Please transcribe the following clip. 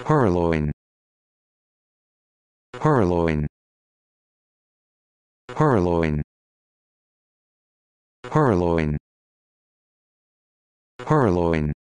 Harlowing. Harlowing. Harlowing. Harlowing. Harlowing.